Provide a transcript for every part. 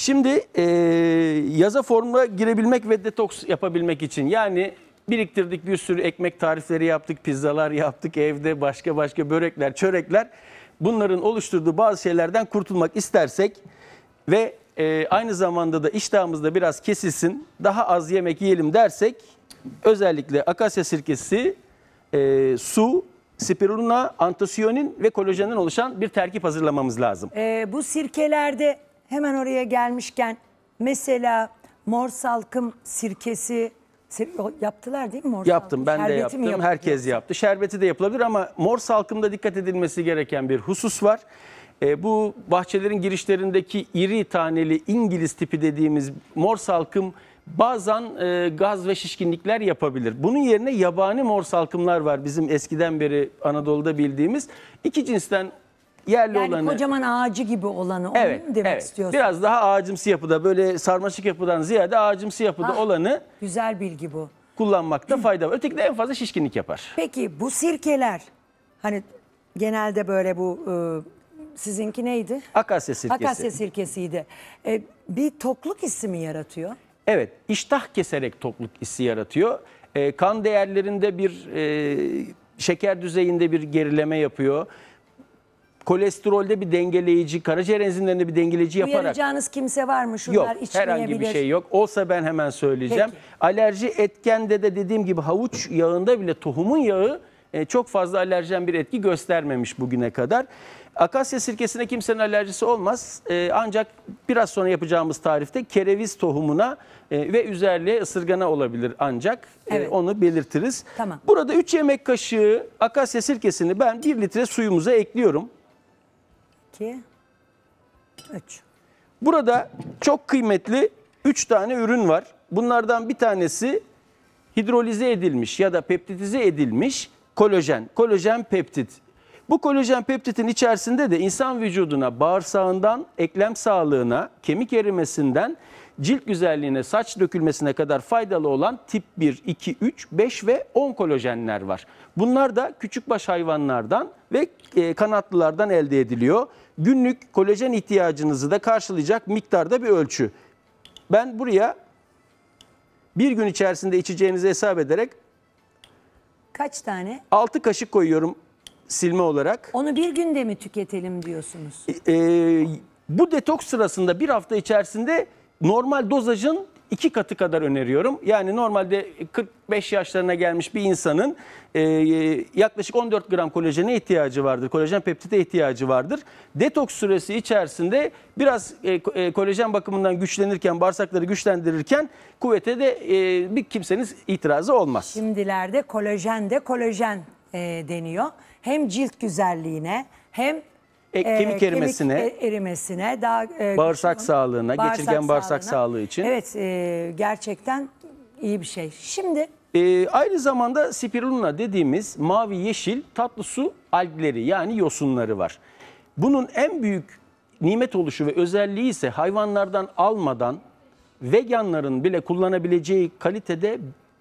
Şimdi e, yaza formuna girebilmek ve detoks yapabilmek için yani biriktirdik bir sürü ekmek tarifleri yaptık, pizzalar yaptık, evde başka başka börekler, çörekler. Bunların oluşturduğu bazı şeylerden kurtulmak istersek ve e, aynı zamanda da iştahımızda biraz kesilsin, daha az yemek yiyelim dersek özellikle akasya sirkesi, e, su, spirulina, antosiyonin ve kolajenin oluşan bir terkip hazırlamamız lazım. E, bu sirkelerde hemen oraya gelmişken mesela mor salkım sirkesi yaptılar değil mi mor Yaptım salkım? ben de Şerbeti mi yaptım. yapıyorsunuz? Herkes yaptı. Şerbeti de yapılabilir ama mor salkımda dikkat edilmesi gereken bir husus var. E, bu bahçelerin girişlerindeki iri taneli İngiliz tipi dediğimiz mor salkım bazen e, gaz ve şişkinlikler yapabilir. Bunun yerine yabani mor salkımlar var bizim eskiden beri Anadolu'da bildiğimiz. İki cinsten yerli yani olanı. kocaman ağacı gibi olanı onu evet, mu demek evet. istiyorsun? Biraz daha ağacımsı yapıda böyle sarmaşık yapıdan ziyade ağacımsı yapıda ah, olanı. Güzel bilgi bu. Kullanmakta fayda var. Öteki de en fazla şişkinlik yapar. Peki bu sirkeler hani genelde böyle bu e, sizinki neydi? Akasya sirkesi. Akasya sirkesiydi. E, bir tokluk hissi mi yaratıyor? Evet iştah keserek tokluk hissi yaratıyor. E, kan değerlerinde bir e, şeker düzeyinde bir gerileme yapıyor kolesterolde bir dengeleyici, karaciğer enzimlerinde bir dengeleyici yaparak. Uyaracağınız kimse var mı? Şunlar yok herhangi bir şey yok. Olsa ben hemen söyleyeceğim. Peki. Alerji etkende de dediğim gibi havuç yağında bile tohumun yağı e, çok fazla alerjen bir etki göstermemiş bugüne kadar. Akasya sirkesine kimsenin alerjisi olmaz. E, ancak biraz sonra yapacağımız tarifte kereviz tohumuna e, ve üzerliğe ısırgana olabilir ancak e, evet. e, onu belirtiriz. Tamam. Burada 3 yemek kaşığı akasya sirkesini ben 1 litre suyumuza ekliyorum. 2, 3. Burada çok kıymetli 3 tane ürün var. Bunlardan bir tanesi hidrolize edilmiş ya da peptitize edilmiş kolajen, kolajen peptit. Bu kolajen peptitin içerisinde de insan vücuduna, bağırsağından, eklem sağlığına, kemik erimesinden cilt güzelliğine, saç dökülmesine kadar faydalı olan tip 1, 2, 3, 5 ve 10 kolajenler var. Bunlar da küçükbaş hayvanlardan ve e, kanatlılardan elde ediliyor. Günlük kolajen ihtiyacınızı da karşılayacak miktarda bir ölçü. Ben buraya bir gün içerisinde içeceğinizi hesap ederek Kaç tane? 6 kaşık koyuyorum silme olarak. Onu bir günde mi tüketelim diyorsunuz? Ee, bu detoks sırasında bir hafta içerisinde normal dozajın iki katı kadar öneriyorum. Yani normalde 45 yaşlarına gelmiş bir insanın e, yaklaşık 14 gram kolajene ihtiyacı vardır. Kolajen peptide ihtiyacı vardır. Detoks süresi içerisinde biraz e, e kolajen bakımından güçlenirken, bağırsakları güçlendirirken kuvvete de e, bir kimseniz itirazı olmaz. Şimdilerde kolajen de kolajen e, deniyor. Hem cilt güzelliğine hem e, kemik, ee, erimesine, kemik erimesine daha e, bağırsak güçlü, sağlığına, bağırsak geçirgen bağırsak sağlığı için. Evet, e, gerçekten iyi bir şey. Şimdi e, aynı zamanda spirulina dediğimiz mavi yeşil tatlı su algleri yani yosunları var. Bunun en büyük nimet oluşu ve özelliği ise hayvanlardan almadan veganların bile kullanabileceği kalitede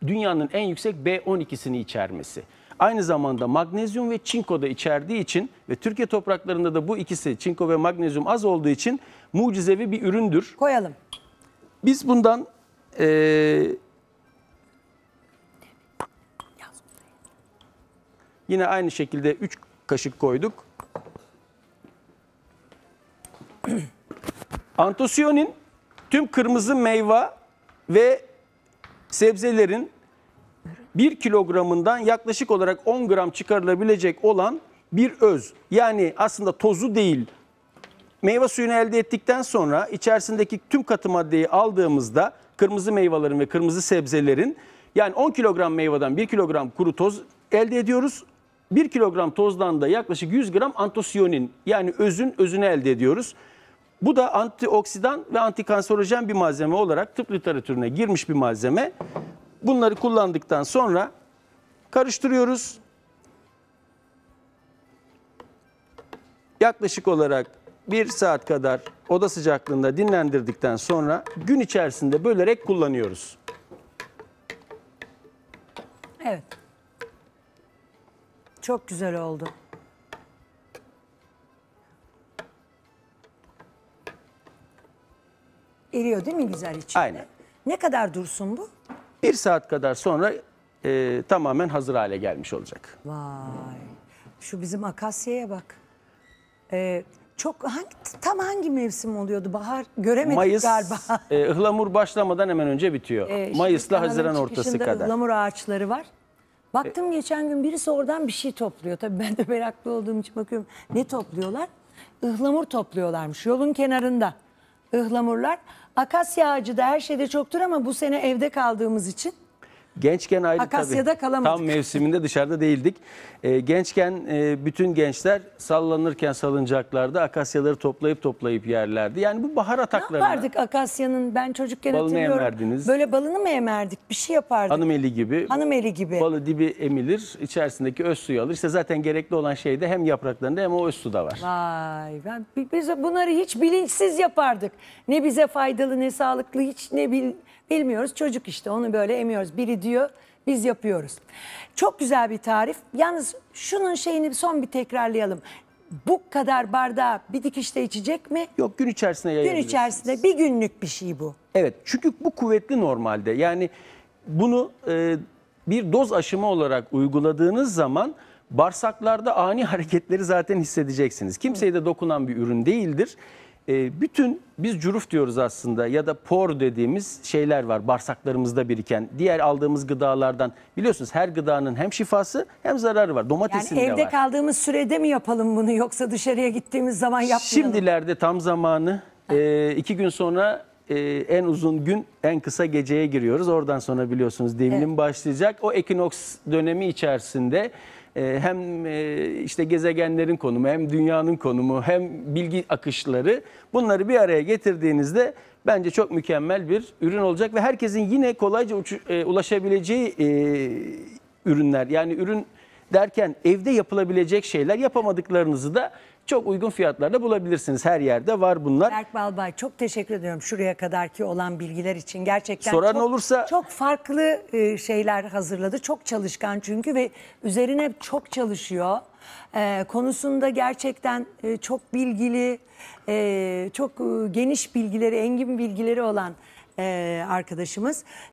dünyanın en yüksek B12'sini içermesi. Aynı zamanda magnezyum ve çinko da içerdiği için ve Türkiye topraklarında da bu ikisi çinko ve magnezyum az olduğu için mucizevi bir üründür. Koyalım. Biz bundan e, yine aynı şekilde 3 kaşık koyduk. Antosiyonin tüm kırmızı meyve ve sebzelerin 1 kilogramından yaklaşık olarak 10 gram çıkarılabilecek olan bir öz. Yani aslında tozu değil meyve suyunu elde ettikten sonra içerisindeki tüm katı maddeyi aldığımızda kırmızı meyvelerin ve kırmızı sebzelerin yani 10 kilogram meyveden 1 kilogram kuru toz elde ediyoruz. 1 kilogram tozdan da yaklaşık 100 gram antosiyonin yani özün özünü elde ediyoruz. Bu da antioksidan ve antikanserojen bir malzeme olarak tıp literatürüne girmiş bir malzeme. Bunları kullandıktan sonra karıştırıyoruz. Yaklaşık olarak bir saat kadar oda sıcaklığında dinlendirdikten sonra gün içerisinde bölerek kullanıyoruz. Evet. Çok güzel oldu. Eriyor değil mi güzel içinde? Aynen. Ne kadar dursun bu? Bir saat kadar sonra e, tamamen hazır hale gelmiş olacak. Vay. Şu bizim akasyaya bak. Ee, çok hangi, tam hangi mevsim oluyordu? Bahar göremedik Mayıs, galiba. e, ıhlamur başlamadan hemen önce bitiyor. Ee, Mayıs'la Haziran ortası kadar. ıhlamur ağaçları var. Baktım ee, geçen gün birisi oradan bir şey topluyor. Tabii ben de meraklı olduğum için bakıyorum. Ne topluyorlar? Ihlamur topluyorlarmış yolun kenarında ıhlamurlar. Akasya ağacı da her şeyde çoktur ama bu sene evde kaldığımız için Gençken ayrı Akasya'da tabii. kalamadık. Tam mevsiminde dışarıda değildik. E, gençken e, bütün gençler sallanırken salıncaklarda akasyaları toplayıp toplayıp yerlerdi. Yani bu bahar atakları. Ne yapardık akasyanın? Ben çocukken balını hatırlıyorum. Emerdiniz. Böyle balını mı emerdik? Bir şey yapardık. Hanımeli gibi. Hanımeli gibi. Balı dibi emilir. içerisindeki öz suyu alır. İşte zaten gerekli olan şey de hem yapraklarında hem o öz su da var. Vay. Ben, biz bunları hiç bilinçsiz yapardık. Ne bize faydalı ne sağlıklı hiç ne bil Bilmiyoruz çocuk işte onu böyle emiyoruz. Biri diyor biz yapıyoruz. Çok güzel bir tarif. Yalnız şunun şeyini son bir tekrarlayalım. Bu kadar bardağı bir dikişte içecek mi? Yok gün içerisinde Gün içerisinde bir günlük bir şey bu. Evet çünkü bu kuvvetli normalde. Yani bunu e, bir doz aşımı olarak uyguladığınız zaman bağırsaklarda ani hareketleri zaten hissedeceksiniz. Kimseye de dokunan bir ürün değildir. Ee, bütün biz curuf diyoruz aslında ya da por dediğimiz şeyler var bağırsaklarımızda biriken. Diğer aldığımız gıdalardan biliyorsunuz her gıdanın hem şifası hem zararı var. Domatesin yani de var. evde kaldığımız sürede mi yapalım bunu yoksa dışarıya gittiğimiz zaman yapmayalım? Şimdilerde tam zamanı ah. e, iki gün sonra e, en uzun gün en kısa geceye giriyoruz. Oradan sonra biliyorsunuz devinim başlayacak. O ekinoks dönemi içerisinde ee, hem e, işte gezegenlerin konumu hem dünyanın konumu hem bilgi akışları bunları bir araya getirdiğinizde bence çok mükemmel bir ürün olacak ve herkesin yine kolayca e, ulaşabileceği e, ürünler yani ürün derken evde yapılabilecek şeyler yapamadıklarınızı da çok uygun fiyatlarda bulabilirsiniz. Her yerde var bunlar. Berk Balbay çok teşekkür ediyorum şuraya kadarki olan bilgiler için. Gerçekten Soran çok, olursa... çok farklı e, şeyler hazırladı. Çok çalışkan çünkü ve üzerine çok çalışıyor. Ee, konusunda gerçekten e, çok bilgili, e, çok geniş bilgileri, engin bilgileri olan arkadaşımız.